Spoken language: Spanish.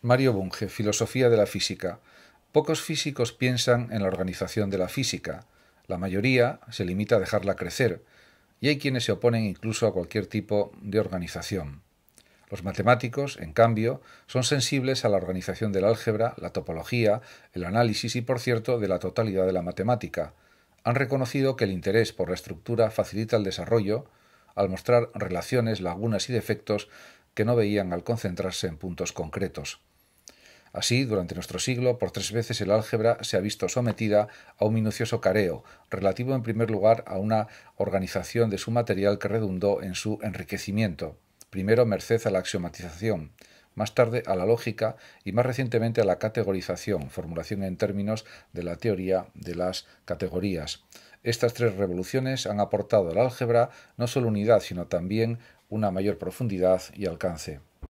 Mario Bunge, Filosofía de la Física. Pocos físicos piensan en la organización de la física. La mayoría se limita a dejarla crecer, y hay quienes se oponen incluso a cualquier tipo de organización. Los matemáticos, en cambio, son sensibles a la organización del álgebra, la topología, el análisis y, por cierto, de la totalidad de la matemática. Han reconocido que el interés por la estructura facilita el desarrollo, al mostrar relaciones, lagunas y defectos que no veían al concentrarse en puntos concretos. Así, durante nuestro siglo, por tres veces el álgebra se ha visto sometida a un minucioso careo, relativo en primer lugar a una organización de su material que redundó en su enriquecimiento, primero merced a la axiomatización, más tarde a la lógica y más recientemente a la categorización, formulación en términos de la teoría de las categorías. Estas tres revoluciones han aportado al álgebra no solo unidad, sino también una mayor profundidad y alcance.